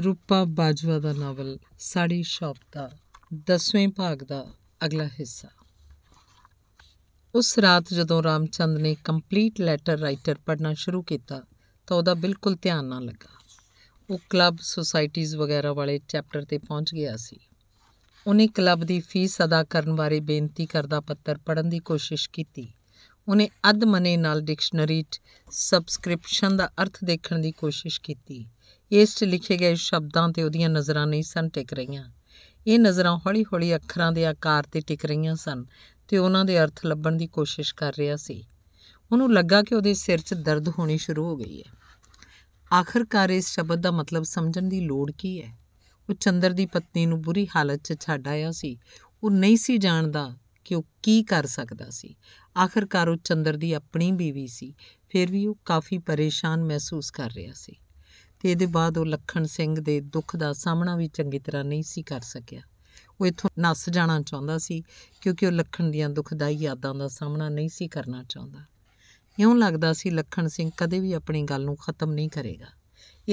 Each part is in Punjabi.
ਰੂਪਾ ਬਾਜਵਾ ਦਾ ਨਾਵਲ ਸਾੜੀ ਸ਼ੌਪ ਦਾ 10ਵੇਂ ਭਾਗ ਦਾ ਅਗਲਾ ਹਿੱਸਾ ਉਸ ਰਾਤ ਜਦੋਂ ਰਾਮਚੰਦ ਨੇ ਕੰਪਲੀਟ ਲੈਟਰ ਰਾਈਟਰ ਪੜਨਾ ਸ਼ੁਰੂ ਕੀਤਾ ਤਾਂ ਉਹਦਾ ਬਿਲਕੁਲ ਧਿਆਨ ਨਾ ਲੱਗਾ ਉਹ ਕਲੱਬ ਸੁਸਾਇਟੀਆਂ ਵਗੈਰਾ ਵਾਲੇ ਚੈਪਟਰ ਤੇ ਪਹੁੰਚ ਗਿਆ ਸੀ ਉਹਨੇ ਕਲੱਬ ਦੀ ਫੀਸ ਅਦਾ ਕਰਨ ਬਾਰੇ ਬੇਨਤੀ ਕਰਦਾ ਪੱਤਰ ਪੜਨ ਦੀ ਕੋਸ਼ਿਸ਼ ਕੀਤੀ ਉਹਨੇ ਅਧਮਨੇ ਨਾਲ ਡਿਕਸ਼ਨਰੀ 'ਚ ਸਬਸਕ੍ਰਿਪਸ਼ਨ ਦਾ ਅਰਥ ਦੇਖਣ ਦੀ ਕੋਸ਼ਿਸ਼ ਕੀਤੀ ਇਸ ਲਿਖੇ ਗਏ ਸ਼ਬਦਾਂ ਤੇ ਉਹਦੀਆਂ ਨਜ਼ਰਾਂ ਨਹੀਂ ਸਨ ਟਿਕ ਰਹੀਆਂ ਇਹ ਨਜ਼ਰਾਂ ਹੌਲੀ-ਹੌਲੀ ਅੱਖਰਾਂ ਦੇ ਆਕਾਰ ਤੇ ਟਿਕ ਰਹੀਆਂ ਸਨ ਤੇ ਉਹਨਾਂ ਦੇ ਅਰਥ ਲੱਭਣ ਦੀ ਕੋਸ਼ਿਸ਼ ਕਰ ਰਿਹਾ ਸੀ ਉਹਨੂੰ ਲੱਗਾ ਕਿ ਉਹਦੇ ਸਿਰ 'ਚ ਦਰਦ ਹੋਣੀ ਸ਼ੁਰੂ ਹੋ ਗਈ ਹੈ ਆਖਰਕਾਰ ਇਸ ਸ਼ਬਦ ਦਾ ਮਤਲਬ ਸਮਝਣ ਦੀ ਲੋੜ ਕੀ ਹੈ ਉਹ ਚੰਦਰ ਦੀ ਪਤਨੀ ਨੂੰ ਬੁਰੀ ਹਾਲਤ 'ਚ ਛੱਡ ਆਇਆ ਸੀ ਉਹ ਨਹੀਂ ਸੀ ਜਾਣਦਾ ਕਿ ਉਹ ਕੀ ਕਰ ਸਕਦਾ ਸੀ ਆਖਰਕਾਰ ਉਹ ਚੰਦਰ ਦੀ ਆਪਣੀ بیوی ਸੀ ਫਿਰ ਵੀ ਉਹ ਕਾਫੀ ਪਰੇਸ਼ਾਨ ਮਹਿਸੂਸ ਕਰ ਰਿਹਾ ਸੀ ਤੇ ਇਹਦੇ ਬਾਅਦ ਉਹ ਲਖਣ ਸਿੰਘ ਦੇ ਦੁੱਖ ਦਾ ਸਾਹਮਣਾ ਵੀ ਚੰਗੀ ਤਰ੍ਹਾਂ ਨਹੀਂ ਸੀ ਕਰ ਸਕਿਆ ਉਹ ਇਥੋਂ ਨਸ ਜਾਣਾ ਚਾਹੁੰਦਾ ਸੀ ਕਿਉਂਕਿ ਉਹ ਲਖਣ ਦੀਆਂ ਦੁਖਦਾਈ ਯਾਦਾਂ ਦਾ ਸਾਹਮਣਾ ਨਹੀਂ ਸੀ ਕਰਨਾ ਚਾਹੁੰਦਾ ਇਉਂ ਲੱਗਦਾ ਸੀ ਲਖਣ ਸਿੰਘ ਕਦੇ ਵੀ ਆਪਣੀ ਗੱਲ ਨੂੰ ਖਤਮ ਨਹੀਂ ਕਰੇਗਾ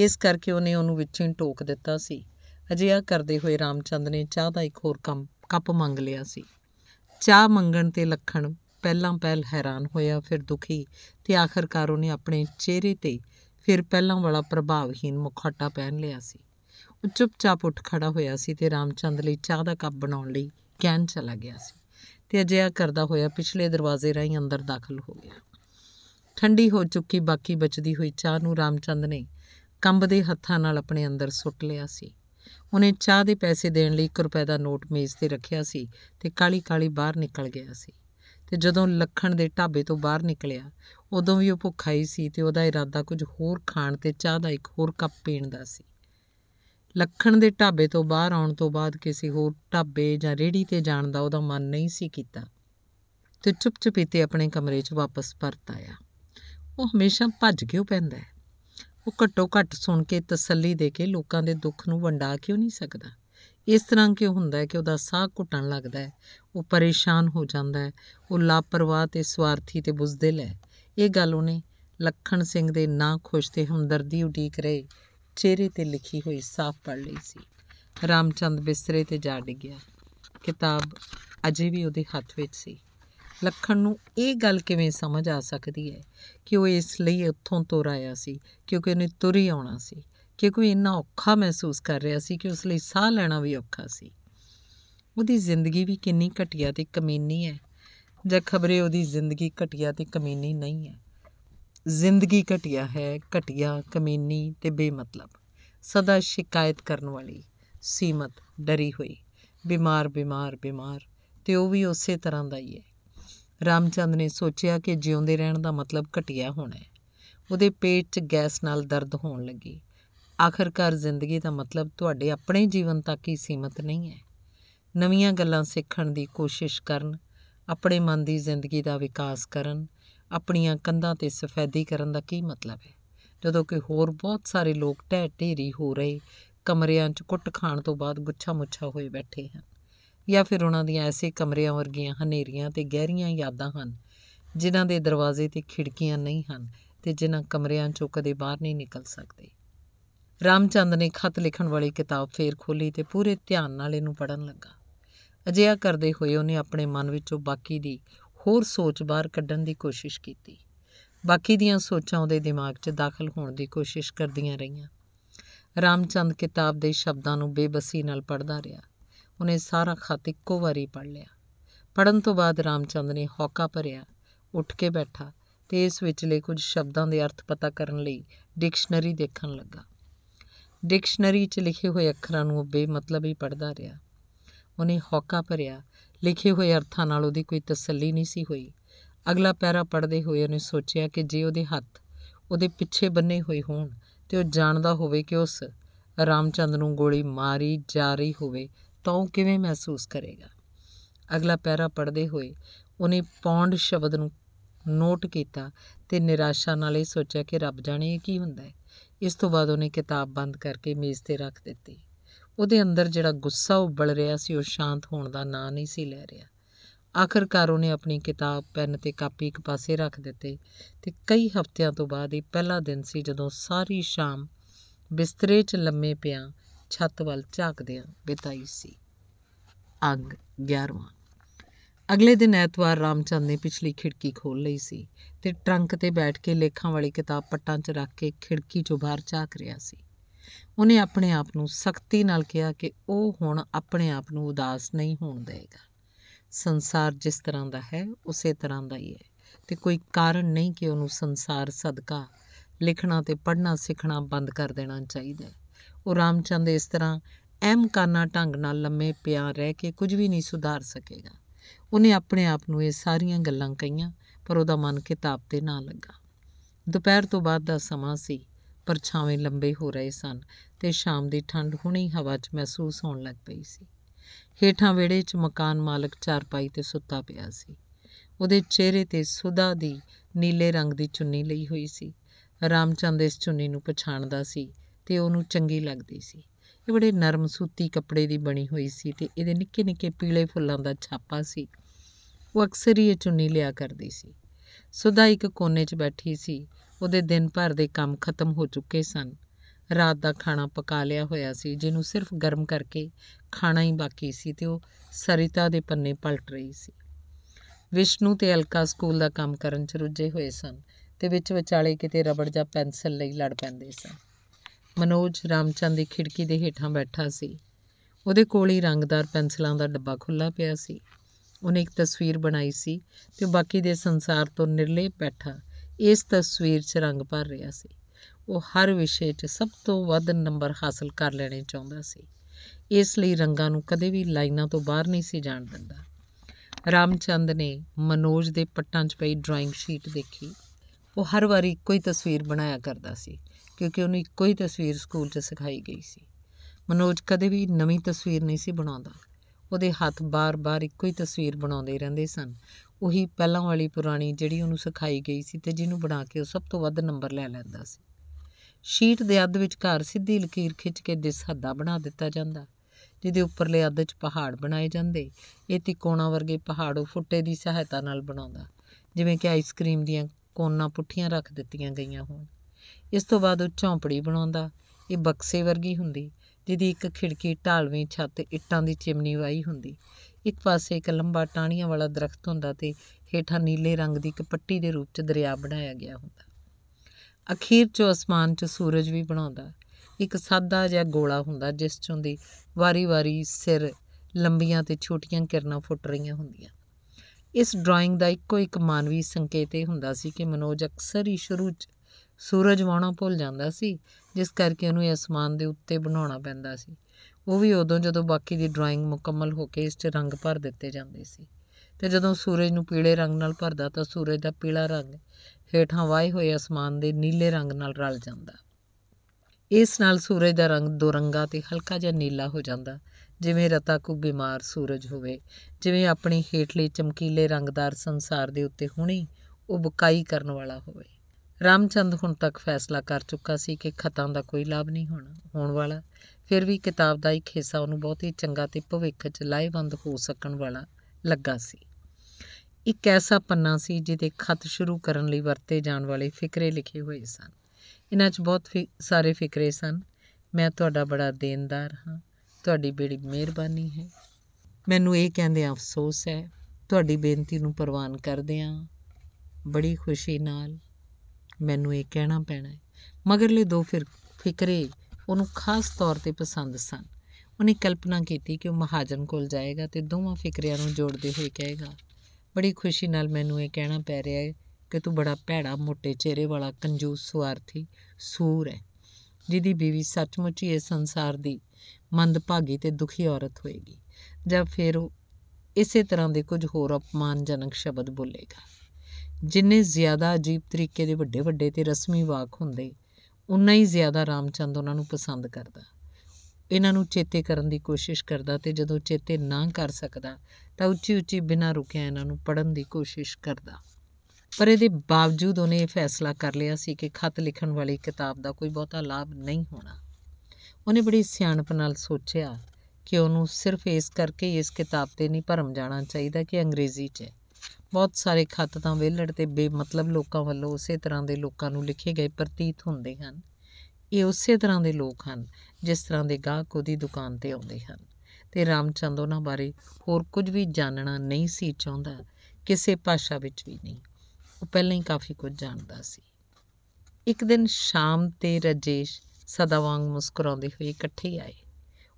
ਇਸ ਕਰਕੇ ਉਹਨੇ ਉਹਨੂੰ ਵਿੱਚੋਂ ਹੀ ਟੋਕ ਦਿੱਤਾ ਸੀ ਅਜਿਹਾ ਕਰਦੇ ਹੋਏ ਰਾਮਚੰਦ ਨੇ ਚਾਹ ਦਾ ਇੱਕ ਹੋਰ ਕੱਪ ਮੰਗ ਲਿਆ ਸੀ ਚਾਹ ਮੰਗਣ ਤੇ ਲਖਣ ਪਹਿਲਾਂ ਪਹਿਲ ਹੈਰਾਨ ਹੋਇਆ ਫਿਰ ਦੁਖੀ ਤੇ ਆਖਰਕਾਰ ਉਹਨੇ ਆਪਣੇ ਚਿਹਰੇ ਤੇ ਫਿਰ ਪਹਿਲਾਂ ਵਾਲਾ ਪ੍ਰਭਾਵਹੀਨ ਮੁਖਾਟਾ ਪਹਿਨ ਲਿਆ ਸੀ ਉਹ ਚੁੱਪਚਾਪ ਉੱਠ ਖੜਾ ਹੋਇਆ ਸੀ ਤੇ ਰਾਮਚੰਦ ਲਈ ਚਾਹ ਦਾ ਕੱਪ ਬਣਾਉਣ ਲਈ ਕਹਿਣ ਚਲਾ ਗਿਆ ਸੀ ਤੇ ਅਜਿਹਾ ਕਰਦਾ ਹੋਇਆ ਪਿਛਲੇ ਦਰਵਾਜ਼ੇ ਰਾਹੀਂ ਅੰਦਰ ਦਾਖਲ ਹੋ ਗਿਆ ਠੰਡੀ ਹੋ ਚੁੱਕੀ ਬਾਕੀ ਬਚਦੀ ਹੋਈ ਚਾਹ ਨੂੰ ਰਾਮਚੰਦ ਨੇ ਕੰਬਦੇ ਹੱਥਾਂ ਨਾਲ ਆਪਣੇ ਅੰਦਰ ਸੁੱਟ ਲਿਆ ਸੀ ਉਹਨੇ ਚਾਹ ਦੇ ਪੈਸੇ ਦੇਣ ਲਈ 1 ਰੁਪਏ ਦਾ ਨੋਟ ਮੇਜ਼ ਤੇ ਰੱਖਿਆ ਸੀ ਤੇ ਕਾਲੀ ਕਾਲੀ ਬਾਹਰ ਨਿਕਲ ਗਿਆ ਸੀ ਤੇ ਜਦੋਂ ਲੱਖਣ ਦੇ ਢਾਬੇ ਤੋਂ ਬਾਹਰ ਨਿਕਲਿਆ ਉਦੋਂ ਵੀ ਉਹ ਭੁੱਖਾ ਹੀ ਸੀ ਤੇ ਉਹਦਾ ਇਰਾਦਾ ਕੁਝ ਹੋਰ ਖਾਣ ਤੇ ਚਾਹ ਦਾ ਇੱਕ ਹੋਰ ਕੱਪ ਪੀਣ ਦਾ ਸੀ ਲੱਖਣ ਦੇ ਢਾਬੇ ਤੋਂ ਬਾਹਰ ਆਉਣ ਤੋਂ ਬਾਅਦ ਕਿਸੇ ਹੋਰ ਢਾਬੇ ਜਾਂ ਰੇੜੀ ਤੇ ਜਾਣ ਦਾ ਉਹਦਾ ਮਨ ਨਹੀਂ ਸੀ ਕੀਤਾ ਤੇ ਚੁੱਪਚਾਪੀਤੇ ਆਪਣੇ ਕਮਰੇ 'ਚ ਵਾਪਸ ਪਰਤ ਆਇਆ ਉਹ ਹਮੇਸ਼ਾ ਭੱਜ ਕਿਉਂ ਪੈਂਦਾ ਹੈ ਉਹ ਘੱਟੋ ਘੱਟ ਸੁਣ ਕੇ ਤਸੱਲੀ ਦੇ ਕੇ ਲੋਕਾਂ ਦੇ ਦੁੱਖ ਨੂੰ ਵੰਡਾ ਕਿਉਂ ਨਹੀਂ ਸਕਦਾ ਇਸ ਤਰ੍ਹਾਂ ਕਿਉਂ ਹੁੰਦਾ ਹੈ ਕਿ ਉਹਦਾ ਸਾਹ ਘੁੱਟਣ ਲੱਗਦਾ ਹੈ ਉਹ ਪਰੇਸ਼ਾਨ ਹੋ ਜਾਂਦਾ ਹੈ ਉਹ ਲਾਪਰਵਾਹ ਤੇ ਸਵਾਰਥੀ ਤੇ ਬੁਜ਼ਦਿਲ ਹੈ ਇਹ ਗੱਲ ਉਹਨੇ ਲਖਣ ਸਿੰਘ ਦੇ ਨਾ ਖੁਸ਼ ਤੇ ਹਮਦਰਦੀ ਉਡੀਕ ਰਹੇ ਚਿਹਰੇ ਤੇ ਲਿਖੀ ਹੋਈ ਸਾਫ਼ ਪੜ ਲਈ ਸੀ ਰਾਮਚੰਦ ਬਿਸਤਰੇ ਤੇ ਜਾ ਡਿੱਗਿਆ ਕਿਤਾਬ ਅਜੇ ਵੀ ਉਹਦੇ ਹੱਥ ਵਿੱਚ ਸੀ ਲਖਣ ਨੂੰ ਇਹ ਗੱਲ ਕਿਵੇਂ ਸਮਝ ਆ ਸਕਦੀ ਹੈ ਕਿ ਉਹ ਇਸ ਲਈ ਉੱਥੋਂ ਤੁਰ ਆਇਆ ਸੀ ਕਿਉਂਕਿ ਉਹਨੇ ਤੁਰ ਹੀ ਆਉਣਾ ਸੀ ਕਿ ਕੋਈ ਇੰਨਾ ਔਖਾ ਮਹਿਸੂਸ ਕਰ ਰਿਹਾ ਸੀ ਕਿ ਉਸ ਲਈ ਸਾਹ ਲੈਣਾ ਵੀ ਔਖਾ ਸੀ ਉਹਦੀ ਜ਼ਿੰਦਗੀ ਵੀ ਕਿੰਨੀ ਘਟੀਆ ਤੇ ਕਮੀਨੀ ਹੈ ਜਾਂ ਖਬਰੇ ਉਹਦੀ ਜ਼ਿੰਦਗੀ ਘਟੀਆ ਤੇ ਕਮੀਨੀ ਨਹੀਂ ਹੈ ਜ਼ਿੰਦਗੀ ਘਟੀਆ ਹੈ ਘਟੀਆ ਕਮੀਨੀ ਤੇ ਬੇਮਤਲਬ ਸਦਾ ਸ਼ਿਕਾਇਤ ਕਰਨ ਵਾਲੀ ਸੀਮਤ ਡਰੀ ਹੋਈ ਬਿਮਾਰ ਬਿਮਾਰ ਬਿਮਾਰ ਤੇ ਉਹ ਵੀ ਉਸੇ ਤਰ੍ਹਾਂ ਦਾ ਹੀ ਹੈ ਰਾਮਚੰਦ ਨੇ ਸੋਚਿਆ ਕਿ ਜਿਉਂਦੇ ਰਹਿਣ ਦਾ ਮਤਲਬ ਘਟਿਆ ਹੋਣਾ ਹੈ ਉਹਦੇ ਪੇਟ 'ਚ ਗੈਸ ਨਾਲ ਦਰਦ ਹੋਣ ਲੱਗੀ ਆਖਰਕਾਰ ਜ਼ਿੰਦਗੀ ਦਾ ਮਤਲਬ ਤੁਹਾਡੇ ਆਪਣੇ ਜੀਵਨ ਤੱਕ ਹੀ ਸੀਮਤ ਨਹੀਂ ਹੈ ਨਵੀਆਂ ਗੱਲਾਂ ਸਿੱਖਣ ਦੀ ਕੋਸ਼ਿਸ਼ ਕਰਨ ਆਪਣੇ ਮਨ ਦੀ ਜ਼ਿੰਦਗੀ ਦਾ ਵਿਕਾਸ ਕਰਨ ਆਪਣੀਆਂ ਕੰਧਾਂ ਤੇ ਸਫੈਦੀ ਕਰਨ ਦਾ ਕੀ ਮਤਲਬ ਹੈ ਜਦੋਂ ਕਿ ਹੋਰ ਬਹੁਤ ਸਾਰੇ ਲੋਕ ਢਹਿ ਢੇਰੀ ਹੋ ਰਹੇ ਕਮਰਿਆਂ 'ਚ ਕੁੱਟ ਖਾਣ ਤੋਂ ਬਾਅਦ ਗੁੱਛਾ-ਮੁੱਛਾ ਹੋਏ ਬੈਠੇ ਹਨ ਜਾਂ ਫਿਰ ਉਹਨਾਂ ਦੀਆਂ ਐਸੇ ਕਮਰਿਆਂ ਵਰਗੀਆਂ ਹਨੇਰੀਆਂ ਤੇ ਗਹਿਰੀਆਂ ਯਾਦਾਂ ਹਨ ਜਿਨ੍ਹਾਂ ਦੇ ਦਰਵਾਜ਼ੇ ਤੇ ਖਿੜਕੀਆਂ ਨਹੀਂ ਹਨ ਤੇ ਜਿਨ੍ਹਾਂ ਕਮਰਿਆਂ 'ਚੋਂ ਕਦੇ ਬਾਹਰ ਨਹੀਂ ਨਿਕਲ ਸਕਦੇ ਰਾਮਚੰਦ ਨੇ ਖਤ ਲਿਖਣ ਵਾਲੀ ਕਿਤਾਬ ਫੇਰ ਖੋਲੀ ਤੇ ਪੂਰੇ ਧਿਆਨ ਨਾਲ ਇਹਨੂੰ ਪੜਨ ਲੱਗਾ ਅਜਿਹਾ ਕਰਦੇ ਹੋਏ ਉਹਨੇ ਆਪਣੇ ਮਨ ਵਿੱਚੋਂ ਬਾਕੀ ਦੀ ਹੋਰ ਸੋਚ ਬਾਹਰ ਕੱਢਣ ਦੀ ਕੋਸ਼ਿਸ਼ ਕੀਤੀ ਬਾਕੀ ਦੀਆਂ ਸੋਚਾਂ ਉਹਦੇ ਦਿਮਾਗ 'ਚ ਦਾਖਲ ਹੋਣ ਦੀ ਕੋਸ਼ਿਸ਼ ਕਰਦੀਆਂ ਰਹੀਆਂ ਰਾਮਚੰਦ ਕਿਤਾਬ ਦੇ ਸ਼ਬਦਾਂ ਨੂੰ ਬੇਬਸੀ ਨਾਲ ਪੜਦਾ ਰਿਹਾ ਉਹਨੇ ਸਾਰਾ ਖਤ ਇੱਕੋ ਵਾਰੀ ਪੜ ਲਿਆ ਪੜਨ ਤੋਂ ਬਾਅਦ ਰਾਮਚੰਦ ਨੇ ਹੌਕਾ ਭਰਿਆ ਉੱਠ ਕੇ ਬੈਠਾ ਤੇ ਇਸ ਵਿੱਚਲੇ ਕੁਝ ਸ਼ਬਦਾਂ ਦੇ ਅਰਥ ਪਤਾ ਕਰਨ ਲਈ ਡਿਕਸ਼ਨਰੀ ਦੇਖਣ ਲੱਗਾ ਡਿਕਸ਼ਨਰੀ 'ਚ ਲਿਖੇ ਹੋਏ ਅੱਖਰਾਂ ਨੂੰ ਉਹ ਬੇਮਤਲਬ ਹੀ ਪੜਦਾ ਰਿਹਾ ਉਹਨੇ ਹੌਕਾ ਭਰਿਆ ਲਿਖੇ ਹੋਏ ਅਰਥਾਂ ਨਾਲ ਉਹਦੀ ਕੋਈ ਤਸੱਲੀ ਨਹੀਂ ਸੀ ਹੋਈ ਅਗਲਾ ਪੈਰਾ ਪੜਦੇ ਹੋਏ ਉਹਨੇ ਸੋਚਿਆ ਕਿ ਜੇ ਉਹਦੇ ਹੱਥ ਉਹਦੇ ਪਿੱਛੇ ਬੰਨੇ ਹੋਏ ਹੋਣ ਤੇ ਉਹ ਜਾਣਦਾ ਹੋਵੇ ਕਿ ਉਸ ਰਾਮਚੰਦ ਨੂੰ ਗੋਲੀ ਮਾਰੀ ਜਾ ਰਹੀ ਹੋਵੇ ਤਾਂ ਉਹ ਕਿਵੇਂ ਮਹਿਸੂਸ ਕਰੇਗਾ ਅਗਲਾ ਪੈਰਾ ਪੜਦੇ ਹੋਏ ਉਹਨੇ ਪੌਂਡ ਸ਼ਬਦ ਨੂੰ ਨੋਟ ਕੀਤਾ ਤੇ ਨਿਰਾਸ਼ਾ ਨਾਲ ਇਹ ਸੋਚਿਆ ਕਿ ਰੱਬ ਜਾਣੇ ਕੀ ਹੁੰਦਾ ਹੈ ਇਸ ਤੋਂ ਬਾਅਦ ਉਹਨੇ ਕਿਤਾਬ ਬੰਦ ਕਰਕੇ ਮੇਜ਼ ਤੇ ਰੱਖ ਦਿੱਤੀ ਉਹਦੇ ਅੰਦਰ ਜਿਹੜਾ ਗੁੱਸਾ ਉਬਲ ਰਿਹਾ ਸੀ ਉਹ ਸ਼ਾਂਤ ਹੋਣ ਦਾ ਨਾਂ ਨਹੀਂ ਸੀ ਲੈ ਰਿਹਾ ਆਖਰਕਾਰ ਉਹਨੇ ਆਪਣੀ ਕਿਤਾਬ ਪੈਨ ਤੇ ਕਾਪੀ ਇੱਕ ਪਾਸੇ ਰੱਖ ਦਿੱਤੇ ਤੇ ਕਈ ਹਫ਼ਤਿਆਂ ਤੋਂ ਬਾਅਦ ਇਹ ਪਹਿਲਾ ਦਿਨ ਸੀ ਜਦੋਂ ਸਾਰੀ ਸ਼ਾਮ ਬਿਸਤਰੇ 'ਚ ਲੰਮੇ ਪਿਆ ਛੱਤ ਵੱਲ ਝਾਕਦਿਆਂ ਬਿਤਾਈ ਸੀ ਅੰਗ 11ਵਾਂ ਅਗਲੇ ਦਿਨ ਐਤਵਾਰ ਰਾਮਚੰਦ ਨੇ ਪਿਛਲੀ ਖਿੜਕੀ ਖੋਲ ਲਈ ਸੀ ਤੇ ਟਰੰਕ ਤੇ ਬੈਠ ਕੇ ਲੇਖਾਂ ਵਾਲੀ ਕਿਤਾਬ ਪੱਟਾਂ 'ਚ ਰੱਖ ਕੇ ਖਿੜਕੀ 'ਚੋਂ ਬਾਹਰ ਝਾਕ ਰਿਹਾ ਸੀ ਉਹਨੇ ਆਪਣੇ ਆਪ ਨੂੰ ਸਖਤੀ ਨਾਲ ਕਿਹਾ ਕਿ ਉਹ ਹੁਣ ਆਪਣੇ ਆਪ ਨੂੰ ਉਦਾਸ ਨਹੀਂ ਹੋਣ ਦੇਵੇਗਾ ਸੰਸਾਰ ਜਿਸ ਤਰ੍ਹਾਂ ਦਾ ਹੈ ਉਸੇ ਤਰ੍ਹਾਂ ਦਾ ਹੀ ਹੈ ਤੇ ਕੋਈ ਕਾਰਨ ਨਹੀਂ ਕਿ ਉਹਨੂੰ ਸੰਸਾਰ ਸਦਕਾ ਲਿਖਣਾ ਤੇ ਪੜ੍ਹਨਾ ਸਿੱਖਣਾ ਬੰਦ ਕਰ ਦੇਣਾ ਚਾਹੀਦਾ ਉਹ ਰਾਮਚੰਦ ਇਸ ਤਰ੍ਹਾਂ ਐਮ ਕਾਨਾ ਢੰਗ ਨਾਲ ਲੰਮੇ ਪਿਆ ਰਹਿ ਕੇ ਕੁਝ ਵੀ ਨਹੀਂ ਸੁਧਾਰ ਸਕੇਗਾ ਉਹਨੇ ਆਪਣੇ ਆਪ ਨੂੰ ਇਹ ਸਾਰੀਆਂ ਗੱਲਾਂ ਕਹੀਆਂ ਪਰ ਉਹਦਾ ਮਨ ਕਿਤਾਬ ਤੇ ਨਾ ਲੱਗਾ ਦੁਪਹਿਰ ਤੋਂ ਬਾਅਦ ਦਾ ਸਮਾਂ ਸੀ ਪਰਛਾਵੇਂ ਲੰਬੇ ਹੋ ਰਹੇ ਸਨ ਤੇ ਸ਼ਾਮ ਦੀ ਠੰਡ ਹੁਣੀ ਹਵਾ 'ਚ ਮਹਿਸੂਸ ਹੋਣ ਲੱਗ ਪਈ ਸੀ ਹੇਠਾਂ ਵਿਹੜੇ 'ਚ ਮਕਾਨ ਮਾਲਕ ਚਾਰਪਾਈ ਤੇ ਸੁੱਤਾ ਪਿਆ ਸੀ ਉਹਦੇ ਚਿਹਰੇ ਤੇ ਸੁਦਾ ਦੀ ਨੀਲੇ ਰੰਗ ਦੀ ਚੁੰਨੀ ਲਈ ਹੋਈ ਸੀ ਰਾਮਚੰਦ ਇਸ ਚੁੰਨੀ ਨੂੰ ਪਛਾਣਦਾ ਸੀ ਤੇ ਉਹਨੂੰ ਚੰਗੀ ਲੱਗਦੀ ਸੀ ਇਹ ਬੜੇ ਨਰਮ ਸੂਤੀ ਕੱਪੜੇ ਦੀ ਬਣੀ ਹੋਈ ਸੀ ਤੇ ਇਹਦੇ ਨਿੱਕੇ ਨਿੱਕੇ ਪੀਲੇ ਫੁੱਲਾਂ ਦਾ ਛਾਪਾ ਸੀ ਉਹ ਅਕਸਰ ਹੀ ਇਹ ਚੁੰਨੀ ਲਿਆ ਕਰਦੀ ਸੀ ਸੁਦਾ ਇੱਕ ਕੋਨੇ 'ਚ ਬੈਠੀ ਸੀ ਉਹਦੇ ਦਿਨ ਭਰ ਦੇ ਕੰਮ ਖਤਮ ਹੋ ਚੁੱਕੇ ਸਨ ਰਾਤ ਦਾ ਖਾਣਾ ਪਕਾ ਲਿਆ ਹੋਇਆ ਸੀ ਜਿਹਨੂੰ ਸਿਰਫ ਗਰਮ ਕਰਕੇ ਖਾਣਾ ਹੀ ਬਾਕੀ ਸੀ ਤੇ ਉਹ ਸਰਿਤਾ ਦੇ ਪੰਨੇ ਪਲਟ ਰਹੀ ਸੀ ਵਿਸ਼ਨੂੰ ਤੇ ਅਲਕਾ ਸਕੂਲ ਦਾ ਕੰਮ ਕਰਨ 'ਚ ਰੁੱਝੇ ਹੋਏ ਸਨ ਤੇ ਵਿੱਚ ਵਿਚਾਲੇ ਕਿਤੇ ਰਬੜ ਜਾਂ ਪੈਨਸਲ ਲਈ ਲੜ ਪੈਂਦੇ ਸਨ ਮਨੋਜ ਰਾਮਚੰਦ ਦੀ ਖਿੜਕੀ ਦੇ ਹੇਠਾਂ ਬੈਠਾ ਸੀ ਉਹਦੇ ਕੋਲ ਹੀ ਰੰਗਦਾਰ ਪੈਨਸਲਾਂ ਦਾ ਡੱਬਾ ਖੁੱਲਾ ਪਿਆ ਸੀ ਉਹਨੇ ਇੱਕ ਤਸਵੀਰ ਬਣਾਈ ਸੀ ਤੇ ਬਾਕੀ ਦੇ ਸੰਸਾਰ ਤੋਂ ਨਿਰਲੇਪ ਬੈਠਾ ਇਸ ਤਸਵੀਰ 'ਚ ਰੰਗ ਭਰ ਰਿਹਾ ਸੀ ਉਹ ਹਰ ਵਿਸ਼ੇ 'ਚ ਸਭ ਤੋਂ ਵੱਧ ਨੰਬਰ ਹਾਸਲ ਕਰ ਲੈਣੇ ਚਾਹੁੰਦਾ ਸੀ ਇਸ ਲਈ ਰੰਗਾਂ ਨੂੰ ਕਦੇ ਵੀ ਲਾਈਨਾਂ ਤੋਂ ਬਾਹਰ ਨਹੀਂ ਸੀ ਜਾਣ ਦਿੰਦਾ ਰਾਮਚੰਦ ਨੇ ਮਨੋਜ ਦੇ ਪੱਟਾਂ 'ਚ ਪਈ ਡਰਾਇੰਗ ਸ਼ੀਟ ਦੇਖੀ ਉਹ ਹਰ ਵਾਰੀ ਇੱਕੋ ਹੀ ਤਸਵੀਰ ਬਣਾਇਆ ਕਰਦਾ ਸੀ ਕਿਉਂਕਿ ਉਹਨੂੰ ਇੱਕੋ ਹੀ ਤਸਵੀਰ ਸਕੂਲ 'ਚ ਸਿਖਾਈ ਗਈ ਸੀ ਮਨੋਜ ਕਦੇ ਵੀ ਨਵੀਂ ਤਸਵੀਰ ਨਹੀਂ ਸੀ ਬਣਾਉਂਦਾ ਉਹਦੇ ਹੱਥ ਬਾਰ-ਬਾਰ ਇੱਕੋ ਹੀ ਤਸਵੀਰ ਬਣਾਉਂਦੇ ਰਹਿੰਦੇ ਸਨ ਉਹੀ ਪਹਿਲਾਂ ਵਾਲੀ ਪੁਰਾਣੀ ਜਿਹੜੀ ਉਹਨੂੰ ਸਿਖਾਈ ਗਈ ਸੀ ਤੇ ਜਿਹਨੂੰ ਬਣਾ ਕੇ ਉਹ ਸਭ ਤੋਂ ਵੱਧ ਨੰਬਰ ਲੈ ਲੈਂਦਾ ਸੀ ਸ਼ੀਟ ਦੇ ਅੱਧ ਵਿਚਕਾਰ ਸਿੱਧੀ ਲਕੀਰ ਖਿੱਚ ਕੇ ਦਿਸ ਹੱਦਾ ਬਣਾ ਦਿੱਤਾ ਜਾਂਦਾ ਜਿਹਦੇ ਉੱਪਰਲੇ ਅੱਧ 'ਚ ਪਹਾੜ ਬਣਾਏ ਜਾਂਦੇ ਇਹ ਤਿਕੋਣਾ ਵਰਗੇ ਪਹਾੜ ਉਹ ਫੁੱਟੇ ਦੀ ਸਹਾਇਤਾ ਨਾਲ ਬਣਾਉਂਦਾ ਜਿਵੇਂ ਕਿ ਆਈਸਕ੍ਰੀਮ ਦੀਆਂ ਕੋਨਾ ਪੁੱਠੀਆਂ ਰੱਖ ਦਿੱਤੀਆਂ ਗਈਆਂ ਹੋਣ ਇਸ ਤੋਂ ਬਾਅਦ ਉਹ ਝੌਂਪੜੀ ਬਣਾਉਂਦਾ ਇਹ ਬਕਸੇ ਵਰਗੀ ਹੁੰਦੀ ਜਿਹਦੀ ਇੱਕ ਖਿੜਕੀ ਢਾਲਵੇਂ ਛੱਤ ਇੱਟਾਂ ਦੀ ਚਿਮਨੀ ਵਾਈ ਹੁੰਦੀ ਇੱਕ ਪਾਸੇ ਇੱਕ ਲੰਬਾ ਟਾਹਣੀਆਂ ਵਾਲਾ ਦਰਖਤ ਹੁੰਦਾ ਤੇ ਹੇਠਾਂ ਨੀਲੇ ਰੰਗ ਦੀ ਇੱਕ ਪੱਟੀ ਦੇ ਰੂਪ 'ਚ ਦਰਿਆ ਬਣਾਇਆ ਗਿਆ ਹੁੰਦਾ ਅਖੀਰ 'ਚ ਅਸਮਾਨ 'ਚ ਸੂਰਜ ਵੀ ਬਣਾਉਂਦਾ ਇੱਕ ਸਾਦਾ ਜਿਹਾ ਗੋਲਾ ਹੁੰਦਾ ਜਿਸ ਚੋਂ ਦੀ ਵਾਰੀ-ਵਾਰੀ ਸਿਰ ਲੰਬੀਆਂ ਤੇ ਛੋਟੀਆਂ ਕਿਰਨਾਂ ਫੁੱਟ ਰਹੀਆਂ ਹੁੰਦੀਆਂ ਇਸ ਡਰਾਇੰਗ ਦਾ ਇੱਕੋ ਇੱਕ ਮਾਨਵੀ ਸੰਕੇਤ ਇਹ ਹੁੰਦਾ ਸੀ ਕਿ ਮਨੋਜ ਅਕਸਰ ਹੀ ਸ਼ੁਰੂ 'ਚ ਸੂਰਜ ਵਾਣਾ ਭੁੱਲ ਜਾਂਦਾ ਸੀ ਜਿਸ ਕਰਕੇ ਉਹਨੂੰ ਇਹ ਅਸਮਾਨ ਦੇ ਉੱਤੇ ਬਣਾਉਣਾ ਪੈਂਦਾ ਸੀ ਉਹ ਵੀ ਉਦੋਂ ਜਦੋਂ ਬਾਕੀ ਦੀ ਡਰਾਇੰਗ ਮੁਕੰਮਲ ਹੋ ਕੇ ਇਸ 'ਚ ਰੰਗ ਭਰ ਦਿੱਤੇ ਜਾਂਦੇ ਸੀ ਤੇ ਜਦੋਂ ਸੂਰਜ ਨੂੰ ਪੀਲੇ ਰੰਗ ਨਾਲ ਭਰਦਾ ਤਾਂ ਸੂਰਜ ਦਾ ਪੀਲਾ ਰੰਗ ਹੇਠਾਂ ਵਾਏ ਹੋਏ ਅਸਮਾਨ ਦੇ ਨੀਲੇ ਰੰਗ ਨਾਲ ਰਲ ਜਾਂਦਾ ਇਸ ਨਾਲ ਸੂਰਜ ਦਾ ਰੰਗ ਦੋ ਰੰਗਾ ਤੇ ਹਲਕਾ ਜਿਹਾ ਨੀਲਾ ਹੋ ਜਾਂਦਾ ਜਿਵੇਂ ਰਤਾ ਕੋ ਬਿਮਾਰ ਸੂਰਜ ਹੋਵੇ ਜਿਵੇਂ ਆਪਣੀ ਹੇਠਲੇ ਚਮਕੀਲੇ ਰੰਗਦਾਰ ਸੰਸਾਰ ਦੇ ਉੱਤੇ ਹੁਣੀ ਉਹ ਬਕਾਈ ਕਰਨ ਵਾਲਾ ਹੋਵੇ ਰਾਮਚੰਦ ਹੁਣ ਤੱਕ ਫੈਸਲਾ ਕਰ ਚੁੱਕਾ ਸੀ ਕਿ ਖਤਾਂ ਦਾ ਕੋਈ ਲਾਭ ਨਹੀਂ ਹੋਣਾ ਹੋਣ ਵਾਲਾ ਫਿਰ ਵੀ ਕਿਤਾਬ ਦਾ ਇੱਕ ਹਿੱਸਾ ਉਹਨੂੰ ਬਹੁਤ ਹੀ ਚੰਗਾ ਤੇ ਭਵਿੱਖ 'ਚ ਲਾਹੇਵੰਦ ਹੋ ਸਕਣ ਵਾਲਾ ਲੱਗਾ ਸੀ ਇੱਕ ਐਸਾ ਪੰਨਾ ਸੀ ਜਿਹਦੇ ਖਤ ਸ਼ੁਰੂ ਕਰਨ ਲਈ ਵਰਤੇ ਜਾਣ ਵਾਲੇ ਫਿਕਰੇ ਲਿਖੇ ਹੋਏ ਸਨ ਇਹਨਾਂ 'ਚ ਬਹੁਤ ਸਾਰੇ ਫਿਕਰੇ ਸਨ ਮੈਂ ਤੁਹਾਡਾ ਬੜਾ ਦੇਨਦਾਰ ਹਾਂ ਤੁਹਾਡੀ ਬੜੀ ਮਿਹਰਬਾਨੀ ਹੈ ਮੈਨੂੰ ਇਹ ਕਹਿੰਦੇ ਅਫਸੋਸ ਹੈ ਤੁਹਾਡੀ ਬੇਨਤੀ ਨੂੰ ਪ੍ਰਵਾਨ ਕਰਦੇ ਆ ਬੜੀ ਖੁਸ਼ੀ ਨਾਲ ਮੈਨੂੰ ਇਹ ਕਹਿਣਾ ਪੈਣਾ ਹੈ ਮਗਰਲੇ ਦੋ ਫਿਰ ਫਿਕਰੇ ਉਹਨੂੰ ਖਾਸ ਤੌਰ ਤੇ ਪਸੰਦ ਸਨ ਉਹਨੇ ਕਲਪਨਾ ਕੀਤੀ ਕਿ ਉਹ ਮਹਾਜਨ ਕੋਲ ਜਾਏਗਾ ਤੇ ਦੋਵਾਂ ਫਿਕਰਿਆਂ ਨੂੰ ਜੋੜਦੇ ਹੋਏ ਕਹੇਗਾ ਬੜੀ ਖੁਸ਼ੀ ਨਾਲ ਮੈਨੂੰ ਇਹ ਕਹਿਣਾ ਪੈ ਰਿਹਾ ਹੈ ਕਿ ਤੂੰ ਬੜਾ ਭੈੜਾ ਮੋٹے ਚਿਹਰੇ ਵਾਲਾ ਕੰਜੂਸ ਸਵਾਰਥੀ ਸੂਰ ਹੈ ਜਿਹਦੀ ਬੀਵੀ ਸੱਚਮੁੱਚ ਹੀ ਇਸ ਸੰਸਾਰ ਦੀ ਮੰਦਭਾਗੀ ਤੇ ਦੁਖੀ ਔਰਤ ਹੋਏਗੀ ਜਾਂ ਫਿਰ ਉਹ ਇਸੇ ਤਰ੍ਹਾਂ ਦੇ ਕੁਝ ਹੋਰ ਅਪਮਾਨਜਨਕ ਸ਼ਬਦ ਬੋਲੇਗਾ ਜਿੰਨੇ ਜ਼ਿਆਦਾ ਅਜੀਬ ਤਰੀਕੇ ਦੇ ਵੱਡੇ ਵੱਡੇ ਤੇ ਰਸਮੀ ਵਾਕ ਹੁੰਦੇ ਉਨਾ ਹੀ ਜ਼ਿਆਦਾ ਰਾਮਚੰਦ ਉਹਨਾਂ ਨੂੰ ਪਸੰਦ ਕਰਦਾ ਇਹਨਾਂ ਨੂੰ ਚੇਤੇ ਕਰਨ ਦੀ ਕੋਸ਼ਿਸ਼ ਕਰਦਾ ਤੇ ਜਦੋਂ ਚੇਤੇ ਨਾ ਕਰ ਸਕਦਾ ਤਾਂ ਉੱਚੀ ਉੱਚੀ ਬਿਨਾਂ ਰੁਕਿਆ ਇਹਨਾਂ ਨੂੰ ਪੜਨ ਦੀ ਕੋਸ਼ਿਸ਼ ਕਰਦਾ ਪਰ ਇਹਦੇ ਬਾਵਜੂਦ ਉਹਨੇ ਇਹ ਫੈਸਲਾ ਕਰ ਲਿਆ ਸੀ ਕਿ ਖਤ ਲਿਖਣ ਵਾਲੀ ਕਿਤਾਬ ਦਾ ਕੋਈ ਬਹੁਤਾ ਲਾਭ ਨਹੀਂ ਹੋਣਾ ਉਹਨੇ ਬੜੀ ਸਿਆਣਪ ਨਾਲ ਸੋਚਿਆ ਕਿ ਉਹਨੂੰ ਸਿਰਫ ਇਸ ਕਰਕੇ ਇਸ ਕਿਤਾਬ ਤੇ ਨਹੀਂ ਭਰਮ ਜਾਣਾ ਚਾਹੀਦਾ ਕਿ ਅੰਗਰੇਜ਼ੀ 'ਚ ਹੈ ਬਹੁਤ ਸਾਰੇ ਖੱਤ ਤਾਂ ਵਿਹਲੜ ਤੇ ਬੇਮਤਲਬ ਲੋਕਾਂ ਵੱਲੋਂ ਉਸੇ ਤਰ੍ਹਾਂ ਦੇ ਲੋਕਾਂ ਨੂੰ ਲਿਖੇ ਗਏ ਪ੍ਰਤੀਤ ਹੁੰਦੇ ਹਨ ਇਹ ਉਸੇ ਤਰ੍ਹਾਂ ਦੇ ਲੋਕ ਹਨ ਜਿਸ ਤਰ੍ਹਾਂ ਦੇ ਗਾਹਕ ਉਹਦੀ ਦੁਕਾਨ ਤੇ ਆਉਂਦੇ ਹਨ ਤੇ ਰਾਮਚੰਦ ਉਹਨਾਂ ਬਾਰੇ ਹੋਰ ਕੁਝ ਵੀ ਜਾਣਨਾ ਨਹੀਂ ਸੀ ਚਾਹੁੰਦਾ ਕਿਸੇ ਭਾਸ਼ਾ ਵਿੱਚ ਵੀ ਨਹੀਂ ਉਹ ਪਹਿਲਾਂ ਹੀ ਕਾਫੀ ਕੁਝ ਜਾਣਦਾ ਸੀ ਇੱਕ ਦਿਨ ਸ਼ਾਮ ਤੇ ਰਜੇਸ਼ ਸਦਾ ਵਾਂਗ ਮੁਸਕਰਾਉਂਦੇ ਹੋਏ ਇਕੱਠੇ ਆਏ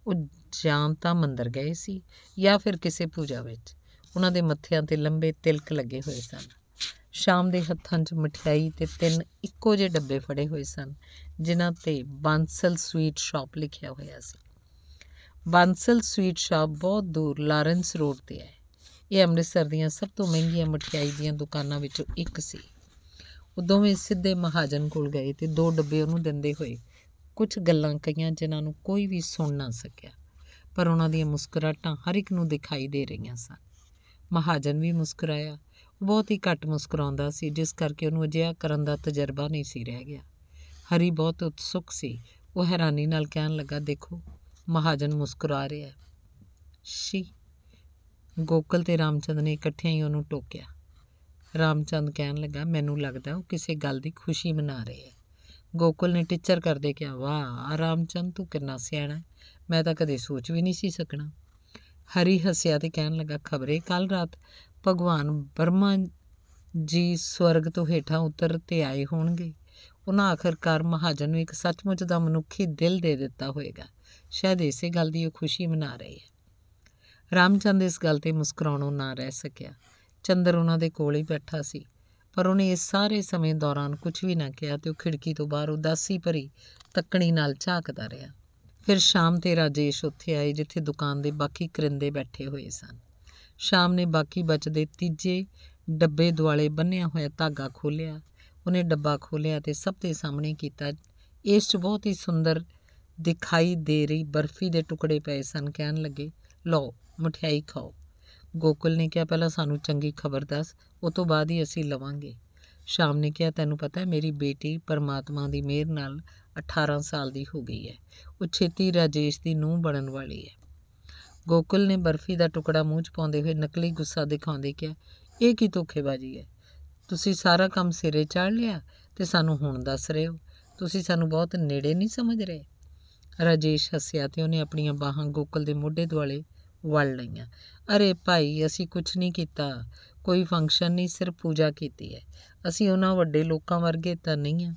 ਉਹ ਜਾਂ ਤਾਂ ਮੰਦਰ ਗਏ ਸੀ ਜਾਂ ਫਿਰ ਕਿਸੇ ਪੂਜਾ ਵਿੱਚ ਉਹਨਾਂ ਦੇ ਮੱਥਿਆਂ ਤੇ ਲੰਬੇ ਤਿਲਕ ਲੱਗੇ ਹੋਏ ਸਨ ਸ਼ਾਮ ਦੇ ਹੱਥਾਂ 'ਚ ਮਠਿਆਈ ਤੇ ਤਿੰਨ ਇੱਕੋ ਜਿਹੇ ਡੱਬੇ ਫੜੇ ਹੋਏ ਸਨ ਜਿਨ੍ਹਾਂ ਤੇ ਬਾਂਸਲ ਸਵੀਟ ਸ਼ਾਪ ਲਿਖਿਆ ਹੋਇਆ ਸੀ ਬਾਂਸਲ ਸਵੀਟ ਸ਼ਾਪ ਬਹੁਤ ਦੂਰ ਲਾਰੈਂਸ ਰੋਡ ਤੇ ਹੈ ਇਹ ਅੰਮ੍ਰਿਤਸਰ ਦੀਆਂ ਸਭ ਤੋਂ ਮਹਿੰਗੀਆਂ ਮਠਿਆਈ ਦੀਆਂ ਦੁਕਾਨਾਂ ਵਿੱਚੋਂ ਇੱਕ ਸੀ ਉਦੋਂ ਵੀ ਸਿੱਧੇ ਮਹਾਜਨ ਕੋਲ ਗਏ ਤੇ ਦੋ ਡੱਬੇ ਉਹਨੂੰ ਦਿੰਦੇ ਹੋਏ ਕੁਝ ਗੱਲਾਂ ਕਹੀਆਂ ਜਿਨ੍ਹਾਂ ਨੂੰ ਕੋਈ ਵੀ ਸੁਣ ਨਾ ਸਕਿਆ ਪਰ ਉਹਨਾਂ ਦੀਆਂ ਮੁਸਕਰਾਟਾਂ ਹਰ ਇੱਕ ਨੂੰ ਦਿਖਾਈ ਦੇ ਰਹੀਆਂ ਸਨ ਮਹਾਜਨ ਵੀ ਮੁਸਕਰਾਇਆ ਬਹੁਤ ਹੀ ਘੱਟ ਮੁਸਕਰਾਉਂਦਾ ਸੀ ਜਿਸ ਕਰਕੇ ਉਹਨੂੰ ਅਜਿਹਾ ਕਰਨ ਦਾ ਤਜਰਬਾ ਨਹੀਂ ਸੀ ਰਹਿ ਗਿਆ ਹਰੀ ਬਹੁਤ ਉਤਸੁਕ ਸੀ ਉਹ ਹੈਰਾਨੀ ਨਾਲ ਕਹਿਣ ਲੱਗਾ ਦੇਖੋ ਮਹਾਜਨ ਮੁਸਕਰਾ ਰਿਹਾ ਹੈ ਸ਼ੀ ਗੋਕਲ ਤੇ ਰਾਮਚੰਦ ਨੇ ਇਕੱਠਿਆਂ ਹੀ ਉਹਨੂੰ ਟੋਕਿਆ ਰਾਮਚੰਦ ਕਹਿਣ ਲੱਗਾ ਮੈਨੂੰ ਲੱਗਦਾ ਉਹ ਕਿਸੇ ਗੱਲ ਦੀ ਖੁਸ਼ੀ ਮਨਾ ਰਹੇ ਹੈ ਗੋਕੁਲ ਨੇ ਟੀਚਰ ਕਰਦੇ ਕਿਹਾ ਵਾਹ ਆਰਾਮਚੰਦ ਤੂੰ ਕਿੰਨਾ ਸਿਆਣਾ ਮੈਂ ਤਾਂ ਕਦੇ ਸੋਚ ਵੀ ਨਹੀਂ ਸੀ ਸਕਣਾ ਹਰੀ ਹੱਸਿਆ ਤੇ ਕਹਿਣ ਲੱਗਾ ਖਬਰੇ ਕੱਲ ਰਾਤ ਭਗਵਾਨ ਬਰਮਾ ਜੀ ਸਵਰਗ ਤੋਂ ਹੇਠਾਂ ਉਤਰ ਤੇ ਆਏ ਹੋਣਗੇ ਉਹਨਾਂ ਆਖਰਕਾਰ ਮਹਾਜਨ ਨੂੰ ਇੱਕ ਸੱਚਮੁੱਚ ਦਾ ਮਨੁੱਖੀ ਦਿਲ ਦੇ ਦਿੱਤਾ ਹੋਵੇਗਾ ਸ਼ਾਇਦ ਇਸੇ ਗੱਲ ਦੀ ਉਹ ਖੁਸ਼ੀ ਮਨਾ ਰਹੀ ਹੈ ਰਾਮਚੰਦ ਇਸ ਗੱਲ ਤੇ ਮੁਸਕਰਾਉਣੋਂ ਨਾ ਰਹਿ ਸਕਿਆ ਚੰਦਰ ਉਹਨਾਂ ਦੇ ਕੋਲ ਹੀ ਬੈਠਾ ਸੀ ਪਰ ਉਹਨੇ ਇਸ ਸਾਰੇ ਸਮੇਂ ਦੌਰਾਨ ਕੁਝ ਵੀ ਨਾ ਕਿਹਾ ਤੇ ਉਹ ਖਿੜਕੀ ਤੋਂ ਬਾਹਰ ਉਦਾਸੀ ਭਰੀ ਤੱਕਣੀ ਨਾਲ ਝਾਕਦਾ ਰਿਹਾ ਫਿਰ ਸ਼ਾਮ ਤੇ ਰਾਜੇਸ਼ ਉੱਥੇ ਆਏ ਜਿੱਥੇ ਦੁਕਾਨ ਦੇ ਬਾਕੀ ਕਰਿੰਦੇ ਬੈਠੇ ਹੋਏ ਸਨ ਸ਼ਾਮ ਨੇ ਬਾਕੀ ਬਚਦੇ ਤੀਜੇ ਡੱਬੇ ਦੁਆਲੇ ਬੰਨਿਆ ਹੋਇਆ ਧਾਗਾ ਖੋਲਿਆ ਉਹਨੇ ਡੱਬਾ ਖੋਲਿਆ ਤੇ ਸਭ ਦੇ ਸਾਹਮਣੇ ਕੀਤਾ ਇਸ 'ਚ ਬਹੁਤ ਹੀ ਸੁੰਦਰ ਦਿਖਾਈ ਦੇ ਰਹੀ ਬਰਫੀ ਦੇ ਟੁਕੜੇ ਪਏ ਸਨ ਕਹਿਣ ਲੱਗੇ ਲਓ ਮਠਿਆਈ ਖਾਓ ਗੋਕਲ ਨੇ ਕਿਹਾ ਪਹਿਲਾਂ ਸਾਨੂੰ ਚੰਗੀ ਖਬਰ ਦੱਸ ਉਸ ਤੋਂ ਬਾਅਦ ਹੀ ਅਸੀਂ ਲਵਾਂਗੇ ਸ਼ਾਮ ਨੇ ਕਿਹਾ ਤੈਨੂੰ ਪਤਾ ਹੈ ਮੇਰੀ ਬੇਟੀ ਪਰਮਾਤਮਾ ਦੀ ਮਿਹਰ ਨਾਲ 18 ਸਾਲ ਦੀ ਹੋ ਗਈ ਹੈ ਉਹ ਛੇਤੀ ਰਾਜੇਸ਼ ਦੀ ਨੂੰਹ ਬਣਨ ਵਾਲੀ ਹੈ ਗੋਕਲ ਨੇ ਬਰਫੀ ਦਾ ਟੁਕੜਾ ਮੂੰਹ 'ਚ ਪਾਉਂਦੇ ਹੋਏ ਨਕਲੀ ਗੁੱਸਾ ਦਿਖਾਉਂਦੇ ਕਿਹਾ ਇਹ ਕੀ ਧੋਖੇਬਾਜ਼ੀ ਹੈ ਤੁਸੀਂ ਸਾਰਾ ਕੰਮ ਸਿਰੇ ਚਾੜ ਲਿਆ ਤੇ ਸਾਨੂੰ ਹੁਣ ਦੱਸ ਰਹੇ ਹੋ ਤੁਸੀਂ ਸਾਨੂੰ ਬਹੁਤ ਨੇੜੇ ਨਹੀਂ ਸਮਝ ਰਹੇ ਰਾਜੇਸ਼ ਹੱਸਿਆ ਤੇ ਉਹਨੇ ਆਪਣੀਆਂ ਬਾਹਾਂ ਗੋਕਲ ਦੇ ਮੋਢੇ ਦੁਆਲੇ ਵੱਲ ਲਈਆਂ ਅਰੇ ਭਾਈ ਅਸੀਂ ਕੁਝ ਨਹੀਂ ਕੀਤਾ ਕੋਈ ਫੰਕਸ਼ਨ ਨਹੀਂ ਸਿਰਫ ਪੂਜਾ ਕੀਤੀ ਹੈ ਅਸੀਂ ਉਹਨਾਂ ਵੱਡੇ ਲੋਕਾਂ ਵਰਗੇ ਤਾਂ ਨਹੀਂ ਆ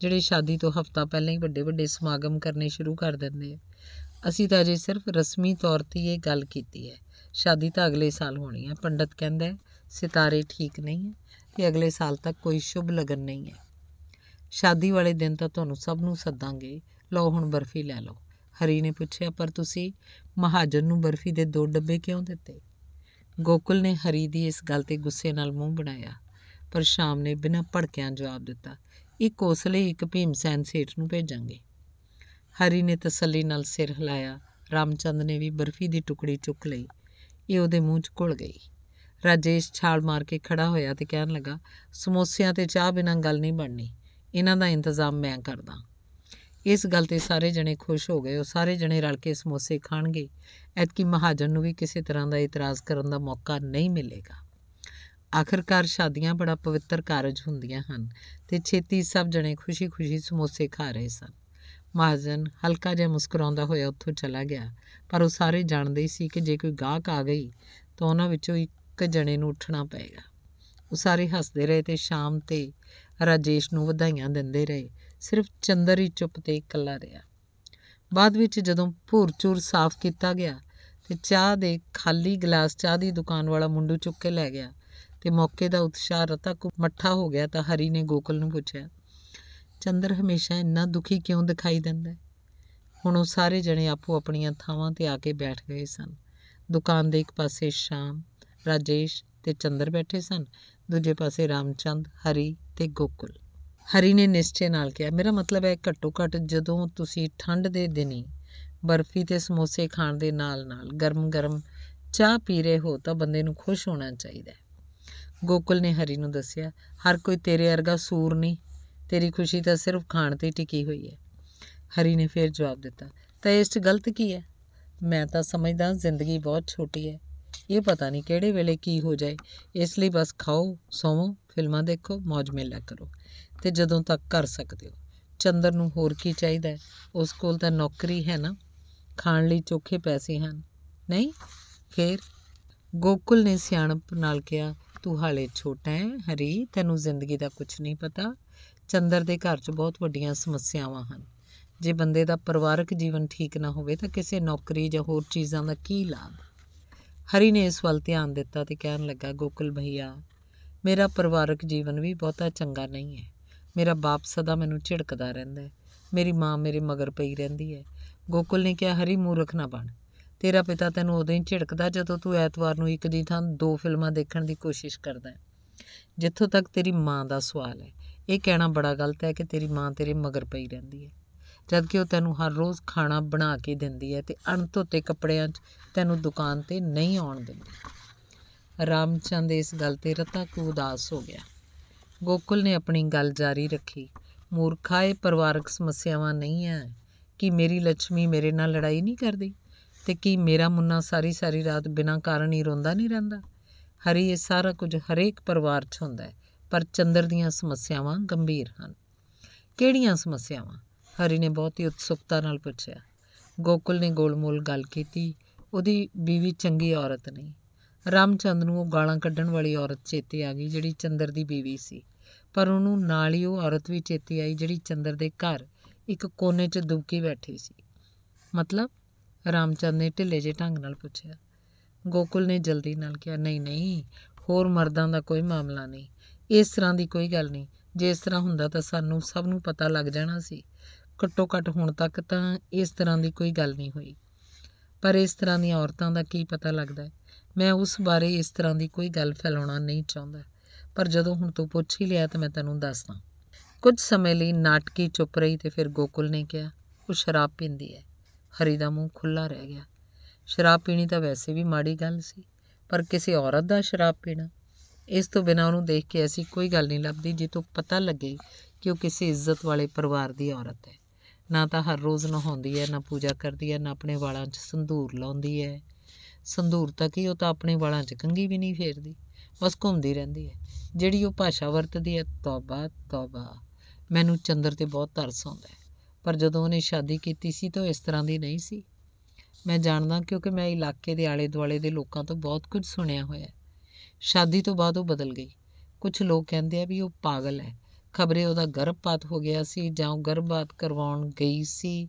ਜਿਹੜੇ ਸ਼ਾਦੀ ਤੋਂ ਹਫਤਾ ਪਹਿਲਾਂ ਹੀ ਵੱਡੇ ਵੱਡੇ ਸਮਾਗਮ ਕਰਨੇ ਸ਼ੁਰੂ ਕਰ ਦਿੰਦੇ ਆ ਅਸੀਂ ਤਾਂ ਅਜੇ ਸਿਰਫ ਰਸਮੀ ਤੌਰ ਤੇ ਇਹ ਗੱਲ ਕੀਤੀ ਹੈ ਸ਼ਾਦੀ ਤਾਂ ਅਗਲੇ ਸਾਲ ਹੋਣੀ ਹੈ ਪੰਡਤ ਕਹਿੰਦਾ ਸਿਤਾਰੇ ਠੀਕ ਨਹੀਂ ਹੈ ਤੇ ਅਗਲੇ ਸਾਲ ਤੱਕ ਕੋਈ ਸ਼ੁਭ ਲਗਨ ਨਹੀਂ ਹੈ ਸ਼ਾਦੀ ਵਾਲੇ ਦਿਨ ਤਾਂ ਤੁਹਾਨੂੰ ਸਭ ਨੂੰ ਸੱਦਾਂਗੇ ਲਓ ਹੁਣ ਬਰਫੀ ਲੈ ਲਓ ਹਰੀ ਨੇ ਪੁੱਛਿਆ ਪਰ ਤੁਸੀਂ ਮਹਾਜਨ ਨੂੰ ਬਰਫੀ ਦੇ ਦੋ ਡੱਬੇ ਕਿਉਂ ਦਿੱਤੇ ਗੋਕੁਲ ਨੇ ਹਰੀ ਦੀ ਇਸ ਗੱਲ ਤੇ ਗੁੱਸੇ ਨਾਲ ਮੂੰਹ ਬਣਾਇਆ ਪਰ ਸ਼ਾਮ ਨੇ ਬਿਨਾਂ ਭੜਕਿਆਂ ਜਵਾਬ ਦਿੱਤਾ ਇੱਕ ਕੋਸਲੇ ਇੱਕ ਭੀਮ ਸੈਨ ਸੇਠ ਨੂੰ ਭੇਜਾਂਗੇ ਹਰੀ ਨੇ ਤਸੱਲੀ ਨਾਲ ਸਿਰ ਹਿਲਾਇਆ ਰਾਮਚੰਦ ਨੇ ਵੀ ਬਰਫੀ ਦੀ ਟੁਕੜੀ ਚੁੱਕ ਲਈ ਇਹ ਉਹਦੇ ਮੂੰਹ 'ਚ ਘੁਲ ਗਈ ਰਾਜੇਸ਼ ਛਾਲ ਮਾਰ ਕੇ ਖੜਾ ਹੋਇਆ ਤੇ ਕਹਿਣ ਲੱਗਾ ਸਮੋਸਿਆਂ ਤੇ ਚਾਹ ਬਿਨਾਂ ਗੱਲ ਨਹੀਂ ਬਣਨੀ ਇਹਨਾਂ ਦਾ ਇੰਤਜ਼ਾਮ ਮੈਂ ਕਰਦਾ ਇਸ ਗੱਲ ਤੇ ਸਾਰੇ ਜਣੇ ਖੁਸ਼ ਹੋ ਗਏ ਉਹ ਸਾਰੇ ਜਣੇ ਰਲ ਕੇ ਸਮੋਸੇ ਖਾਣਗੇ ਐਤਕੀ ਮਹਾਜਨ ਨੂੰ ਵੀ ਕਿਸੇ ਤਰ੍ਹਾਂ ਦਾ ਇਤਰਾਜ਼ ਕਰਨ ਦਾ ਮੌਕਾ ਨਹੀਂ ਮਿਲੇਗਾ ਆਖਰਕਾਰ ਸ਼ਾਦੀਆਂ ਬੜਾ ਪਵਿੱਤਰ ਕਾਰਜ ਹੁੰਦੀਆਂ ਹਨ ਤੇ ਛੇਤੀ ਸਭ ਜਣੇ ਖੁਸ਼ੀ-ਖੁਸ਼ੀ ਸਮੋਸੇ ਖਾ ਰਹੇ ਸਨ ਮਹਾਜਨ ਹਲਕਾ ਜਿਹਾ ਮੁਸਕਰਾਉਂਦਾ ਹੋਇਆ ਉੱਥੋਂ ਚਲਾ ਗਿਆ ਪਰ ਉਹ ਸਾਰੇ ਜਾਣਦੇ ਸੀ ਕਿ ਜੇ ਕੋਈ ਗਾਹਕ ਆ ਗਈ ਤਾਂ ਉਹਨਾਂ ਵਿੱਚੋਂ ਇੱਕ ਜਣੇ ਨੂੰ ਉੱਠਣਾ ਪਏਗਾ ਉਹ ਸਾਰੇ ਹੱਸਦੇ ਰਹੇ ਤੇ ਸ਼ਾਮ ਤੇ ਰਾਜੇਸ਼ ਨੂੰ ਵਧਾਈਆਂ ਦਿੰਦੇ ਰਹੇ ਸਿਰਫ ਚੰਦਰ ਹੀ ਚੁੱਪ ਤੇ ਇਕੱਲਾ ਰਿਹਾ ਬਾਅਦ ਵਿੱਚ ਜਦੋਂ ਭੁਰਚੂਰ ਸਾਫ਼ ਕੀਤਾ ਗਿਆ ਤੇ ਚਾਹ ਦੇ ਖਾਲੀ ਗਲਾਸ ਚਾਹ ਦੀ ਦੁਕਾਨ ਵਾਲਾ ਮੁੰਡੂ ਚੁੱਕ ਕੇ ਲੈ ਗਿਆ ਤੇ ਮੌਕੇ ਦਾ ਉਤਸ਼ਾਹ ਰਤਕ ਮੱਠਾ ਹੋ ਗਿਆ ਤਾਂ ਹਰੀ ਨੇ ਗੋਕਲ ਨੂੰ ਪੁੱਛਿਆ ਚੰਦਰ ਹਮੇਸ਼ਾ ਇੰਨਾ ਦੁਖੀ ਕਿਉਂ ਦਿਖਾਈ ਦਿੰਦਾ ਹੈ ਹੁਣ ਉਹ ਸਾਰੇ ਜਣੇ ਆਪੋ ਆਪਣੀਆਂ ਥਾਵਾਂ ਤੇ ਆ ਕੇ ਬੈਠ ਗਏ ਸਨ ਦੁਕਾਨ ਦੇ ਇੱਕ ਪਾਸੇ ਸ਼ਾਮ ਰਾਜੇਸ਼ ਤੇ ਚੰਦਰ ਬੈਠੇ ਸਨ ਦੂਜੇ ਪਾਸੇ ਰਾਮਚੰਦ ਹਰੀ ਤੇ ਗੋਕਲ ਹਰੀ ਨੇ ਨਿਸ਼ਚੇ ਨਾਲ ਕਿਹਾ ਮੇਰਾ ਮਤਲਬ ਹੈ ਘੱਟੋ ਘੱਟ ਜਦੋਂ ਤੁਸੀਂ ਠੰਡ ਦੇ ਦਿਨੀ ਬਰਫੀ ਤੇ ਸਮੋਸੇ ਖਾਣ ਦੇ ਨਾਲ-ਨਾਲ ਗਰਮ-ਗਰਮ ਚਾਹ ਪੀ ਰਹੇ ਹੋ ਤਾਂ ਬੰਦੇ ਨੂੰ ਖੁਸ਼ ਹੋਣਾ ਚਾਹੀਦਾ ਹੈ ਨੇ ਹਰੀ ਨੂੰ ਦੱਸਿਆ ਹਰ ਕੋਈ ਤੇਰੇ ਵਰਗਾ ਸੂਰ ਨਹੀਂ ਤੇਰੀ ਖੁਸ਼ੀ ਤਾਂ ਸਿਰਫ ਖਾਣ ਤੇ ਟਿਕੀ ਹੋਈ ਹੈ ਹਰੀ ਨੇ ਫਿਰ ਜਵਾਬ ਦਿੱਤਾ ਤਾਂ ਇਸ 'ਚ ਗਲਤ ਕੀ ਹੈ ਮੈਂ ਤਾਂ ਸਮਝਦਾ ਜ਼ਿੰਦਗੀ ਬਹੁਤ ਛੋਟੀ ਹੈ ਇਹ ਪਤਾ ਨਹੀਂ ਕਿਹੜੇ ਵੇਲੇ ਕੀ ਹੋ ਜਾਏ ਇਸ ਲਈ ਬਸ ਖਾਓ ਸੌਵੋ ਫਿਲਮਾਂ ਦੇਖੋ ਮौज ਮੇਲਾ ਕਰੋ ਤੇ ਜਦੋਂ ਤੱਕ ਕਰ ਸਕਦੇ ਹੋ ਚੰਦਰ ਨੂੰ ਹੋਰ ਕੀ ਚਾਹੀਦਾ ਹੈ ਉਸ ਕੋਲ ਤਾਂ ਨੌਕਰੀ ਹੈ ਨਾ ਖਾਣ ਲਈ ਚੋਖੇ ਪੈਸੇ ਹਨ ਨਹੀਂ ਫੇਰ ਗੋਕੁਲ ਨੇ ਸਿਆਣਪ ਨਾਲ ਕਿਹਾ ਤੂੰ ਹਾਲੇ ਛੋਟਾ ਹੈ ਹਰੀ ਤੈਨੂੰ ਜ਼ਿੰਦਗੀ ਦਾ ਕੁਝ ਨਹੀਂ ਪਤਾ ਚੰਦਰ ਦੇ ਘਰ 'ਚ ਬਹੁਤ ਵੱਡੀਆਂ ਸਮੱਸਿਆਵਾਂ ਹਨ ਜੇ ਬੰਦੇ ਦਾ ਪਰਿਵਾਰਕ ਜੀਵਨ ਠੀਕ ਨਾ ਹੋਵੇ ਤਾਂ ਕਿਸੇ ਨੌਕਰੀ ਜਾਂ ਹੋਰ ਚੀਜ਼ਾਂ ਦਾ ਕੀ ਲਾਭ ਹਰੀ ਨੇ ਇਸ ਵੱਲ ਧਿਆਨ ਦਿੱਤਾ ਤੇ ਕਹਿਣ ਲੱਗਾ ਗੋਕੁਲ ਭਈਆ ਮੇਰਾ ਪਰਿਵਾਰਕ ਜੀਵਨ ਵੀ ਬਹੁਤਾ ਚੰਗਾ ਨਹੀਂ ਹੈ ਮੇਰਾ ਬਾਪ ਸਦਾ ਮੈਨੂੰ ਝਿੜਕਦਾ ਰਹਿੰਦਾ ਹੈ ਮੇਰੀ ਮਾਂ ਮੇਰੇ ਮਗਰ ਪਈ ਰਹਿੰਦੀ ਹੈ ਗੋਕੁਲ ਨੇ ਕਿਹਾ ਹਰੀ ਮੂਰਖ ਨਾ ਬਣ ਤੇਰਾ ਪਿਤਾ ਤੈਨੂੰ ਉਦੋਂ ਹੀ ਝਿੜਕਦਾ ਜਦੋਂ ਤੂੰ ਐਤਵਾਰ ਨੂੰ ਇੱਕ ਦੀ ਥਾਂ ਦੋ ਫਿਲਮਾਂ ਦੇਖਣ ਦੀ ਕੋਸ਼ਿਸ਼ ਕਰਦਾ ਹੈ ਜਿੱਥੋਂ ਤੱਕ ਤੇਰੀ ਮਾਂ ਦਾ ਸਵਾਲ ਹੈ ਇਹ ਕਹਿਣਾ ਬੜਾ ਗਲਤ ਹੈ ਕਿ ਤੇਰੀ ਮਾਂ ਤੇਰੇ ਮਗਰ ਪਈ ਰਹਿੰਦੀ ਹੈ ਜਦ ਕਿ ਉਹ ਤੈਨੂੰ ਹਰ ਰੋਜ਼ ਖਾਣਾ ਬਣਾ ਕੇ ਦਿੰਦੀ ਹੈ ਤੇ ਧੋਤੇ ਕੱਪੜਿਆਂ 'ਚ ਤੈਨੂੰ ਦੁਕਾਨ ਤੇ ਨਹੀਂ ਆਉਣ ਦਿੰਦੀ ਰਾਮਚੰਦ ਇਸ ਗੱਲ ਤੇ ਰਤਾ ਕਿ ਉਦਾਸ ਹੋ ਗਿਆ ਗੋਕੁਲ ਨੇ ਆਪਣੀ ਗੱਲ ਜਾਰੀ ਰੱਖੀ ਮੂਰਖਾ ਇਹ ਪਰਿਵਾਰਕ ਸਮੱਸਿਆਵਾਂ ਨਹੀਂ ਹੈ ਕਿ ਮੇਰੀ ਲక్ష్ਮੀ ਮੇਰੇ ਨਾਲ ਲੜਾਈ ਨਹੀਂ ਕਰਦੀ ਤੇ ਕੀ ਮੇਰਾ ਮੁੰਨਾ ਸਾਰੀ ਸਾਰੀ ਰਾਤ ਬਿਨਾਂ ਕਾਰਨ ਹੀ ਰੋਂਦਾ ਨਹੀਂ ਰਹਿੰਦਾ ਹਰੀ ਇਹ ਸਾਰਾ ਕੁਝ ਹਰੇਕ ਪਰਿਵਾਰ 'ਚ ਹੁੰਦਾ ਹੈ ਪਰ ਚੰਦਰ ਦੀਆਂ ਸਮੱਸਿਆਵਾਂ ਗੰਭੀਰ ਹਨ ਕਿਹੜੀਆਂ ਸਮੱਸਿਆਵਾਂ ਹਰੀ ਨੇ ਬਹੁਤ ਹੀ ਉਤਸੁਕਤਾ ਨਾਲ ਪੁੱਛਿਆ ਗੋਕੁਲ ਨੇ ਗੋਲਮੋਲ ਗੱਲ ਕੀਤੀ ਉਹਦੀ ਬੀਵੀ ਚੰਗੀ ਔਰਤ ਨਹੀਂ ਰਾਮਚੰਦ ਨੂੰ ਉਹ ਗਾਲਾਂ ਕੱਢਣ ਵਾਲੀ ਔਰਤ ਚੇਤੇ ਆ ਗਈ ਜਿਹੜੀ ਚੰਦਰ ਦੀ ਬੀਵੀ ਸੀ ਪਰ ਉਹਨੂੰ ਨਾਲ ਹੀ ਉਹ ਔਰਤ ਵੀ ਚੇਤੇ ਆਈ ਜਿਹੜੀ ਚੰਦਰ ਦੇ ਘਰ ਇੱਕ ਕੋਨੇ 'ਚ ਦੁਬਕੀ ਬੈਠੀ ਸੀ ਮਤਲਬ ਰਾਮਚੰਦ ਨੇ ਢਿੱਲੇ ਜੇ ਢੰਗ ਨਾਲ ਪੁੱਛਿਆ ਗੋਕੁਲ ਨੇ ਜਲਦੀ ਨਾਲ ਕਿਹਾ ਨਹੀਂ ਨਹੀਂ ਹੋਰ ਮਰਦਾਂ ਦਾ ਕੋਈ ਮਾਮਲਾ ਨਹੀਂ ਇਸ ਤਰ੍ਹਾਂ ਦੀ ਕੋਈ ਗੱਲ ਨਹੀਂ ਜੇ ਇਸ ਤਰ੍ਹਾਂ ਹੁੰਦਾ ਤਾਂ ਸਾਨੂੰ ਸਭ ਨੂੰ ਪਤਾ ਲੱਗ ਜਾਣਾ ਸੀ ਘੱਟੋ ਘੱਟ ਹੁਣ ਤੱਕ ਤਾਂ ਇਸ ਤਰ੍ਹਾਂ ਦੀ ਕੋਈ ਗੱਲ ਨਹੀਂ ਹੋਈ ਪਰ ਇਸ ਤਰ੍ਹਾਂ ਦੀਆਂ ਔਰਤਾਂ ਦਾ ਕੀ ਪਤਾ ਲੱਗਦਾ ਹੈ ਮੈਂ ਉਸ ਬਾਰੇ ਇਸ ਤਰ੍ਹਾਂ ਦੀ ਕੋਈ ਗੱਲ ਫੈਲਾਉਣਾ ਨਹੀਂ ਚਾਹੁੰਦਾ ਪਰ ਜਦੋਂ ਹੁਣ ਤੂੰ ਪੁੱਛ ਹੀ ਲਿਆ ਤਾਂ ਮੈਂ ਤੈਨੂੰ ਦੱਸਦਾ ਕੁਝ ਸਮੇਂ ਲਈ ਨਾਟਕੀ ਚੁੱਪ ਰਹੀ ਤੇ ਫਿਰ ਗੋਕੁਲ ਨੇ ਕਿਹਾ ਉਹ ਸ਼ਰਾਬ ਪੀਂਦੀ ਹੈ ਹਰੀ ਦਾ ਮੂੰਹ ਖੁੱਲਾ ਰਹਿ ਗਿਆ ਸ਼ਰਾਬ ਪੀਣੀ ਤਾਂ ਵੈਸੇ ਵੀ ਮਾੜੀ ਗੱਲ ਸੀ ਪਰ ਕਿਸੇ ਔਰਤ ਦਾ ਸ਼ਰਾਬ ਪੀਣਾ ਇਸ ਤੋਂ ਬਿਨਾਂ ਉਹਨੂੰ ਦੇਖ ਕੇ ਐਸੀ ਕੋਈ ਗੱਲ ਨਹੀਂ ਲੱਭਦੀ ਜੇ ਤੋਂ ਪਤਾ ਲੱਗੇ ਕਿ ਉਹ ਕਿਸੇ ਇੱਜ਼ਤ ਵਾਲੇ ਪਰਿਵਾਰ ਦੀ ਔਰਤ ਹੈ ਨਾ ਤਾਂ ਹਰ ਰੋਜ਼ ਨਹਾਉਂਦੀ ਹੈ ਨਾ ਪੂਜਾ ਕਰਦੀ ਹੈ ਨਾ ਆਪਣੇ ਵਾਲਾਂ 'ਚ ਸੰਧੂਰ ਲਾਉਂਦੀ ਹੈ ਸੰਧੂਰ ਤੱਕ ਹੀ ਉਹ ਤਾਂ ਆਪਣੇ ਵਾਲਾਂ 'ਚ ਕੰਗੀ ਵੀ ਨਹੀਂ ਫੇਰਦੀ ਬਸ ਘੁੰਮਦੀ ਰਹਿੰਦੀ ਹੈ ਜਿਹੜੀ ਉਹ ਭਾਸ਼ਾ ਵਰਤਦੀ ਹੈ ਤੌਬਾ ਤੌਬਾ ਮੈਨੂੰ ਚੰਦਰ ਤੇ ਬਹੁਤ ਤਰਸ ਆਉਂਦਾ ਹੈ ਪਰ ਜਦੋਂ ਉਹਨੇ ਸ਼ਾਦੀ ਕੀਤੀ ਸੀ ਤਾਂ ਇਸ ਤਰ੍ਹਾਂ ਦੀ ਨਹੀਂ ਸੀ ਮੈਂ ਜਾਣਦਾ ਕਿਉਂਕਿ ਮੈਂ ਇਲਾਕੇ ਦੇ ਆਲੇ ਦੁਆਲੇ ਦੇ ਲੋਕਾਂ ਤੋਂ ਬਹੁਤ ਕੁਝ ਸੁਣਿਆ ਹੋਇਆ ਸ਼ਾਦੀ ਤੋਂ ਬਾਅਦ ਉਹ ਬਦਲ ਗਈ ਕੁਝ ਲੋਕ ਕਹਿੰਦੇ ਆ ਵੀ ਉਹ ਪਾਗਲ ਹੈ ਖਬਰੇ ਉਹਦਾ ਗਰਭਪਾਤ ਹੋ ਗਿਆ ਸੀ ਜਾਂ ਉਹ ਗਰਭਪਾਤ ਕਰਵਾਉਣ ਗਈ ਸੀ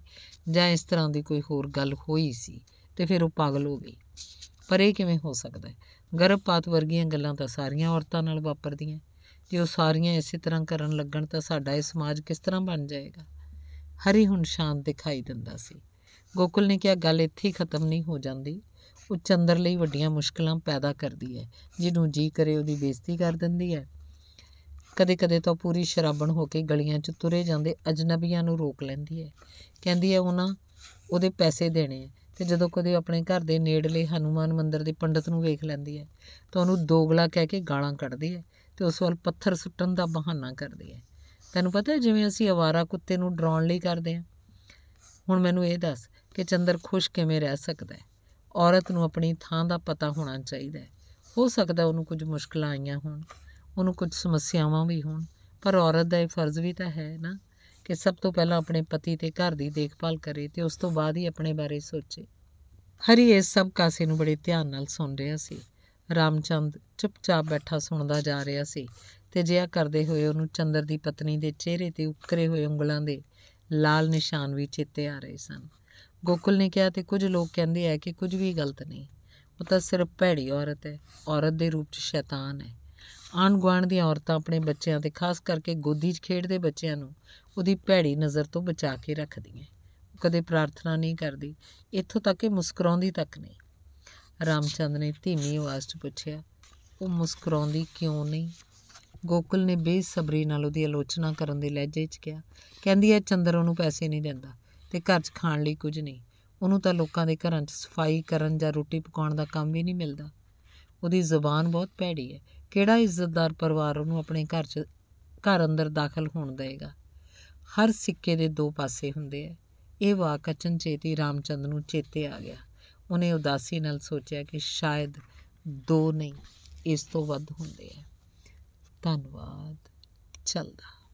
ਜਾਂ ਇਸ ਤਰ੍ਹਾਂ ਦੀ ਕੋਈ ਹੋਰ ਗੱਲ ਹੋਈ ਸੀ ਤੇ ਫਿਰ ਉਹ ਪਾਗਲ ਹੋ ਗਈ ਪਰ ਇਹ ਕਿਵੇਂ ਹੋ ਸਕਦਾ ਹੈ ਗਰਭਪਾਤ ਵਰਗੀਆਂ ਗੱਲਾਂ ਤਾਂ ਸਾਰੀਆਂ ਔਰਤਾਂ ਨਾਲ ਵਾਪਰਦੀਆਂ ਜੇ ਉਹ ਸਾਰੀਆਂ ਇਸੇ ਤਰ੍ਹਾਂ ਕਰਨ ਲੱਗਣ ਤਾਂ ਸਾਡਾ ਇਹ ਸਮਾਜ ਕਿਸ ਤਰ੍ਹਾਂ ਬਣ ਜਾਏਗਾ ਹਰੀ ਹੁਣ ਸ਼ਾਂਤ ਦਿਖਾਈ ਦਿੰਦਾ ਸੀ ਗੋਕਲ ਨੇ ਕਿਹਾ ਗੱਲ ਇੱਥੇ ਹੀ ਖਤਮ ਨਹੀਂ ਹੋ ਜਾਂਦੀ ਉਹ ਚੰਦਰ ਲਈ ਵੱਡੀਆਂ ਮੁਸ਼ਕਲਾਂ ਪੈਦਾ ਕਰਦੀ ਹੈ ਜਿਹਨੂੰ ਜੀ ਕਰੇ ਉਹਦੀ ਬੇਇੱਜ਼ਤੀ ਕਰ ਦਿੰਦੀ ਹੈ ਕਦੇ-ਕਦੇ ਤਾਂ ਪੂਰੀ ਸ਼ਰਾਬਣ ਹੋ ਕੇ ਗਲੀਆਂ 'ਚ ਤੁਰੇ ਜਾਂਦੇ ਅਜਨਬੀਆਂ ਨੂੰ ਰੋਕ ਲੈਂਦੀ ਹੈ ਕਹਿੰਦੀ ਹੈ ਉਹਨਾਂ ਉਹਦੇ ਪੈਸੇ ਦੇਣੇ ਤੇ ਜਦੋਂ ਕਦੇ ਆਪਣੇ ਘਰ ਦੇ ਨੇੜਲੇ ਹਨੂਮਾਨ ਮੰਦਿਰ ਦੇ ਪੰਡਤ ਨੂੰ ਵੇਖ ਲੈਂਦੀ ਹੈ ਤਾਂ ਉਹਨੂੰ ਦੋਗਲਾ ਕਹਿ ਕੇ ਗਾਲਾਂ ਕੱਢਦੀ ਹੈ ਤੇ ਉਸ ਵੱਲ ਪੱਥਰ ਸੁੱਟਣ ਦਾ ਬਹਾਨਾ ਕਰਦੀ ਹੈ ਤੈਨੂੰ ਪਤਾ ਹੈ ਜਿਵੇਂ ਅਸੀਂ ਆਵਾਰਾ ਕੁੱਤੇ ਨੂੰ ਡਰਾਉਣ ਲਈ ਕਰਦੇ ਹਾਂ ਹੁਣ ਮੈਨੂੰ ਇਹ ਦੱਸ ਕਿ ਚੰਦਰ ਖੁਸ਼ ਕਿਵੇਂ ਰਹਿ ਸਕਦਾ ਹੈ ਔਰਤ ਨੂੰ ਆਪਣੀ ਥਾਂ ਦਾ ਪਤਾ ਹੋਣਾ ਚਾਹੀਦਾ ਹੈ ਹੋ ਸਕਦਾ ਉਹਨੂੰ ਕੁਝ ਮੁਸ਼ਕਲਾਂ ਆਈਆਂ ਹੋਣ ਉਹਨੂੰ ਕੁਝ ਸਮੱਸਿਆਵਾਂ ਵੀ ਹੋਣ ਪਰ ਔਰਤ ਦਾ ਇਹ ਫਰਜ਼ ਵੀ ਤਾਂ ਹੈ ਨਾ ਕਿ ਸਭ ਤੋਂ ਪਹਿਲਾਂ ਆਪਣੇ ਪਤੀ ਤੇ ਘਰ ਦੀ ਦੇਖਭਾਲ ਕਰੇ ਤੇ ਉਸ ਤੋਂ ਬਾਅਦ ਹੀ ਆਪਣੇ ਬਾਰੇ ਸੋਚੇ ਹਰੀ ਇਹ ਸਭ ਕਾਸੇ ਨੂੰ ਬੜੇ ਧਿਆਨ ਨਾਲ ਸੁਣ ਰਿਹਾ ਸੀ ਰਾਮਚੰਦ ਚੁੱਪਚਾਪ ਬੈਠਾ ਸੁਣਦਾ ਜਾ ਰਿਹਾ ਸੀ ਤੇ ਜਿਆ ਕਰਦੇ ਹੋਏ ਉਹਨੂੰ ਚੰਦਰ ਦੀ ਪਤਨੀ ਦੇ ਚਿਹਰੇ ਤੇ ਉੱਕਰੇ ਹੋਏ ਉਂਗਲਾਂ ਦੇ ਲਾਲ ਨਿਸ਼ਾਨ ਵੀ ਚੇਤੇ ਆ ਰਹੇ ਸਨ ਗੋਕੁਲ ਨੇ ਕਿਹਾ ਤੇ ਕੁਝ ਲੋਕ ਕਹਿੰਦੇ ਆ ਕਿ ਕੁਝ ਵੀ ਗਲਤ ਨਹੀਂ ਉਹ ਤਾਂ ਸਿਰਫ ਭੈੜੀ ਔਰਤ ਹੈ ਔਰਤ ਦੇ ਰੂਪ 'ਚ ਸ਼ੈਤਾਨ ਹੈ ਆਨਗਵਾਨ ਦੀ ਦੀਆਂ ਔਰਤਾਂ ਆਪਣੇ ਬੱਚਿਆਂ ਤੇ ਖਾਸ ਕਰਕੇ ਗੋਦੀ 'ਚ ਖੇਡਦੇ ਬੱਚਿਆਂ ਨੂੰ ਉਹਦੀ ਭੈੜੀ ਨਜ਼ਰ ਤੋਂ ਬਚਾ ਕੇ ਰੱਖਦੀਆਂ ਕਦੇ ਪ੍ਰਾਰਥਨਾ ਨਹੀਂ ਕਰਦੀ ਇੱਥੋਂ ਤੱਕ ਕਿ ਮੁਸਕਰਾਉਂਦੀ ਤੱਕ ਨਹੀਂ ਰਾਮਚੰਦ ਨੇ ਧੀਮੀ ਆਵਾਜ਼ 'ਚ ਪੁੱਛਿਆ ਉਹ ਮੁਸਕਰਾਉਂਦੀ ਕਿਉਂ ਨਹੀਂ ਗੋਕਲ ਨੇ ਬੇਸਬਰੀ ਨਾਲ ਉਹਦੀ ਆਲੋਚਨਾ ਕਰਨ ਦੇ ਲਹਿਜੇ 'ਚ ਕਿਹਾ ਕਹਿੰਦੀ ਐ ਚੰਦਰ ਉਹਨੂੰ ਪੈਸੇ ਨਹੀਂ ਦਿੰਦਾ ਤੇ ਘਰ 'ਚ ਖਾਣ ਲਈ ਕੁਝ ਨਹੀਂ ਉਹਨੂੰ ਤਾਂ ਲੋਕਾਂ ਦੇ ਘਰਾਂ 'ਚ ਸਫਾਈ ਕਰਨ ਜਾਂ ਰੋਟੀ ਪਕਾਉਣ ਦਾ ਕੰਮ ਵੀ ਨਹੀਂ ਮਿਲਦਾ ਉਹਦੀ ਜ਼ੁਬਾਨ ਬਹੁਤ ਭੈੜੀ ਹੈ ਕਿਹੜਾ ਇੱਜ਼ਤਦਾਰ ਪਰਿਵਾਰ ਉਹਨੂੰ ਆਪਣੇ ਘਰ 'ਚ ਘਰ ਅੰਦਰ ਦਾਖਲ ਹੋਣ ਦੇਗਾ ਹਰ ਸਿੱਕੇ ਦੇ ਦੋ ਪਾਸੇ ਹੁੰਦੇ ਆ ਇਹ ਵਾਕ ਅਚਨਚੇਤੀ ਰਾਮਚੰਦ ਨੂੰ ਚੇਤੇ ਆ ਗਿਆ ਉਹਨੇ ਉਦਾਸੀ ਨਾਲ ਸੋਚਿਆ ਕਿ ਸ਼ਾਇਦ ਦੋ ਨਹੀਂ ਇਸ ਤੋਂ ਵੱਧ ਹੁੰਦੇ ਆ ਧੰਨਵਾਦ ਚੱਲਦਾ